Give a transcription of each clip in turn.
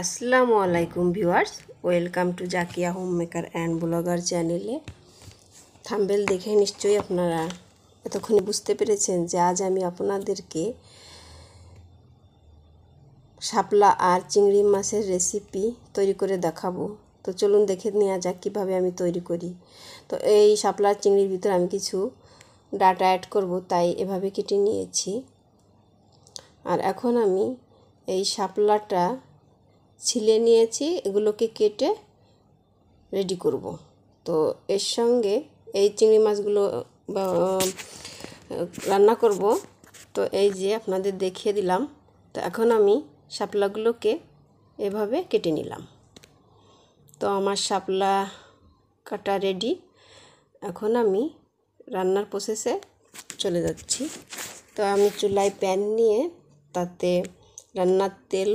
আসসালামু আলাইকুম viewers welcome to Zakia home maker and blogger চ্যানেলে থাম্বেল দেখে নিশ্চয়ই আপনারা এতক্ষণে বুঝতে পেরেছেন যে আজ আমি আপনাদেরকে শাপলা আর চিংড়ি মাছের রেসিপি তৈরি করে দেখাবো তো চলুন দেখে নেওয়া যাক কীভাবে আমি তৈরি করি তো এই শাপলা চিংড়ির ভিতরে আমি কিছু ডাটা অ্যাড করব তাই এভাবে কেটে নিয়েছি আর এখন আমি এই শাপলাটা ছিলে নিয়েছি এগুলোকে কেটে রেডি করব তো এর সঙ্গে এই চিংড়ি মাছগুলো রান্না করব তো এই যে আপনাদের দেখিয়ে দিলাম তো এখন আমি শাপলাগুলোকে এভাবে কেটে নিলাম তো আমার শাপলা কাটা রেডি এখন আমি রান্নার প্রসেসে চলে যাচ্ছি তো আমি চুলায় প্যান নিয়ে তাতে রান্নার তেল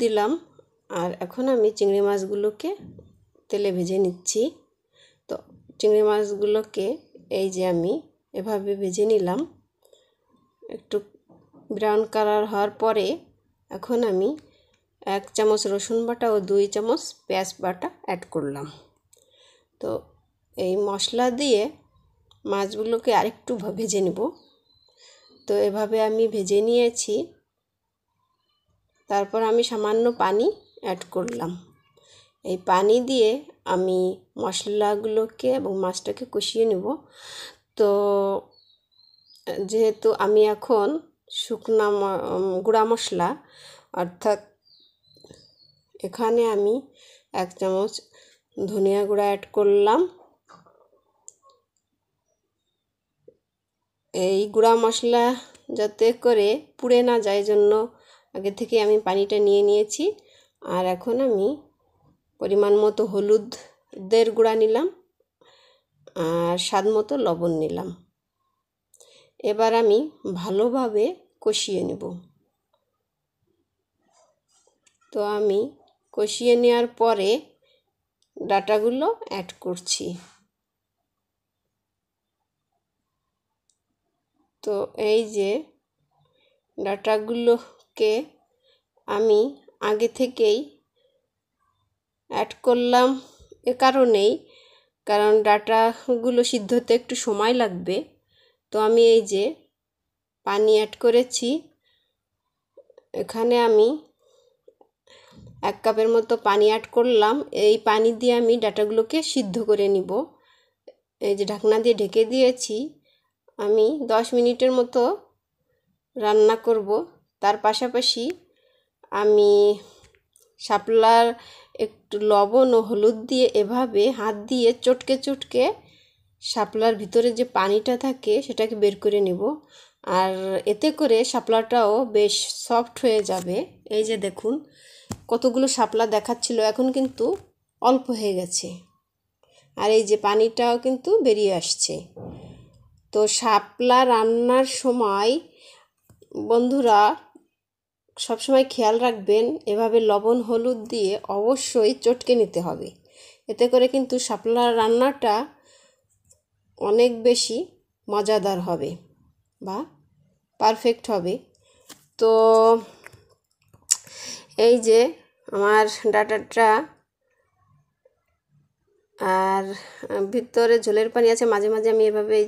দিলাম আর এখন আমি চিংড়ি মাছগুলোকে তেলে ভেজে নিচ্ছি তো চিংড়ি মাছগুলোকে এই যে আমি এভাবে ভেজে নিলাম একটু ব্রাউন কালার হওয়ার পরে এখন আমি এক চামচ রসুন বাটা ও দুই চামচ পেঁয়াজ বাটা অ্যাড করলাম তো এই মশলা দিয়ে মাছগুলোকে আরেকটু ভেজে নেব তো এভাবে আমি ভেজে নিয়েছি তারপর আমি সামান্য পানি অ্যাড করলাম এই পানি দিয়ে আমি মশলাগুলোকে এবং মাছটাকে কষিয়ে নেব তো যেহেতু আমি এখন শুকনা গুঁড়া মশলা অর্থাৎ এখানে আমি এক চামচ ধনিয়া গুঁড়া অ্যাড করলাম এই গুঁড়া মশলা যাতে করে পুড়ে না যায় জন্য আগে থেকে আমি পানিটা নিয়ে নিয়েছি আর এখন আমি পরিমাণ মতো দের গুঁড়া নিলাম আর স্বাদ মতো লবণ নিলাম এবার আমি ভালোভাবে কষিয়ে নেব তো আমি কষিয়ে নেওয়ার পরে ডাটাগুলো অ্যাড করছি তো এই যে ডাটাগুলো কে আমি আগে থেকেই অ্যাড করলাম এ কারণেই কারণ ডাটাগুলো সিদ্ধ হতে একটু সময় লাগবে তো আমি এই যে পানি অ্যাড করেছি এখানে আমি এক কাপের মতো পানি অ্যাড করলাম এই পানি দিয়ে আমি ডাটাগুলোকে সিদ্ধ করে নিব এই যে ঢাকনা দিয়ে ঢেকে দিয়েছি আমি দশ মিনিটের মতো রান্না করব তার পাশাপাশি আমি শাপলার একটু লবণ ও হলুদ দিয়ে এভাবে হাত দিয়ে চটকে চটকে শাপলার ভিতরে যে পানিটা থাকে সেটাকে বের করে নেব আর এতে করে শাপলাটাও বেশ সফট হয়ে যাবে এই যে দেখুন কতগুলো শাপলা দেখাচ্ছিল এখন কিন্তু অল্প হয়ে গেছে আর এই যে পানিটাও কিন্তু বেরিয়ে আসছে তো শাপলা রান্নার সময় বন্ধুরা সবসময় খেয়াল রাখবেন এভাবে লবণ হলুদ দিয়ে অবশ্যই চটকে নিতে হবে এতে করে কিন্তু শাপলার রান্নাটা অনেক বেশি মজাদার হবে বা পারফেক্ট হবে তো এই যে আমার ডাটাটা আর ভিতরে ঝোলের পানি আছে মাঝে মাঝে আমি এভাবে এই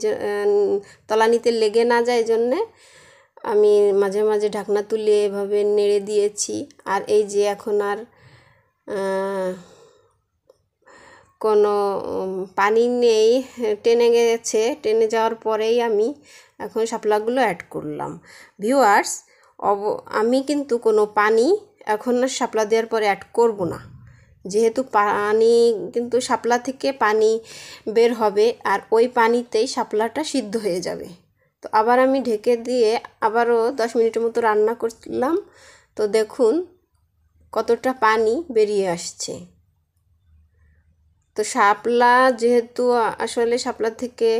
তলানিতে লেগে না যায় জন্যে আমি মাঝে মাঝে ঢাকনা তুলে এভাবে নেড়ে দিয়েছি আর এই যে এখন আর কোনো পানি নেই টেনে গেছে টেনে যাওয়ার পরেই আমি এখন শাপলাগুলো অ্যাড করলাম ভিউয়ার্স অব আমি কিন্তু কোনো পানি এখন আর শাপলা দেওয়ার পরে অ্যাড করব না যেহেতু পানি কিন্তু শাপলা থেকে পানি বের হবে আর ওই পানিতেই শাপলাটা সিদ্ধ হয়ে যাবে তো আবার আমি ঢেকে দিয়ে আবারও দশ মিনিটের মতো রান্না করলাম তো দেখুন কতটা পানি বেরিয়ে আসছে তো শাপলা যেহেতু আসলে শাপলা থেকে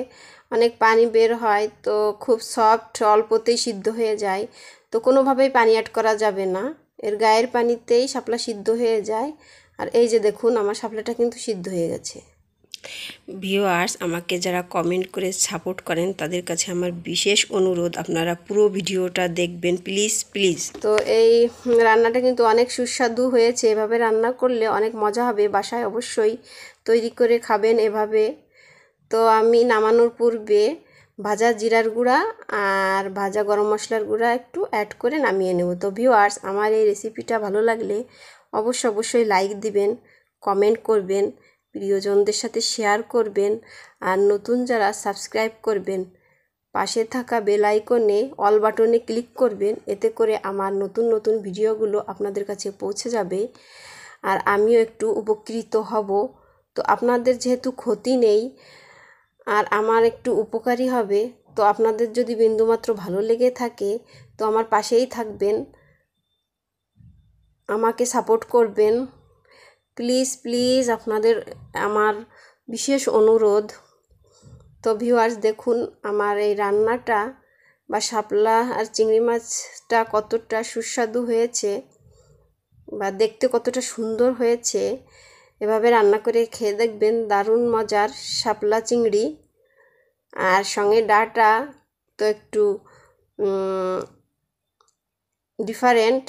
অনেক পানি বের হয় তো খুব সফট অল্পতেই সিদ্ধ হয়ে যায় তো কোনোভাবেই পানি অ্যাড করা যাবে না এর গায়ের পানিতেই শাপলা সিদ্ধ হয়ে যায় আর এই যে দেখুন আমার শাপলাটা কিন্তু সিদ্ধ হয়ে গেছে ভিউয়ার্স আমাকে যারা কমেন্ট করে সাপোর্ট করেন তাদের কাছে আমার বিশেষ অনুরোধ আপনারা পুরো ভিডিওটা দেখবেন প্লিজ প্লিজ তো এই রান্নাটা কিন্তু অনেক সুস্বাদু হয়েছে এভাবে রান্না করলে অনেক মজা হবে বাসায় অবশ্যই তৈরি করে খাবেন এভাবে তো আমি নামানোর পূর্বে ভাজা জিরার গুঁড়া আর ভাজা গরম মশলার গুঁড়া একটু অ্যাড করে নামিয়ে নেব তো ভিউয়ার্স আমার এই রেসিপিটা ভালো লাগলে অবশ্য অবশ্যই লাইক দিবেন কমেন্ট করবেন প্রিয়জনদের সাথে শেয়ার করবেন আর নতুন যারা সাবস্ক্রাইব করবেন পাশে থাকা বেল আইকনে অল বাটনে ক্লিক করবেন এতে করে আমার নতুন নতুন ভিডিওগুলো আপনাদের কাছে পৌঁছে যাবে আর আমিও একটু উপকৃত হব তো আপনাদের যেহেতু ক্ষতি নেই আর আমার একটু উপকারী হবে তো আপনাদের যদি বিন্দুমাত্র ভালো লেগে থাকে তো আমার পাশেই থাকবেন আমাকে সাপোর্ট করবেন প্লিজ প্লিজ আপনাদের আমার বিশেষ অনুরোধ তো ভিউয়ার্স দেখুন আমার এই রান্নাটা বা শাপলা আর চিংড়ি মাছটা কতটা সুস্বাদু হয়েছে বা দেখতে কতটা সুন্দর হয়েছে এভাবে রান্না করে খেয়ে দেখবেন দারুণ মজার শাপলা চিংড়ি আর সঙ্গে ডাটা তো একটু ডিফারেন্ট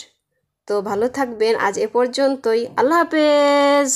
তো ভালো থাকবেন আজ এ পর্যন্তই আল্লাহ হাফেজ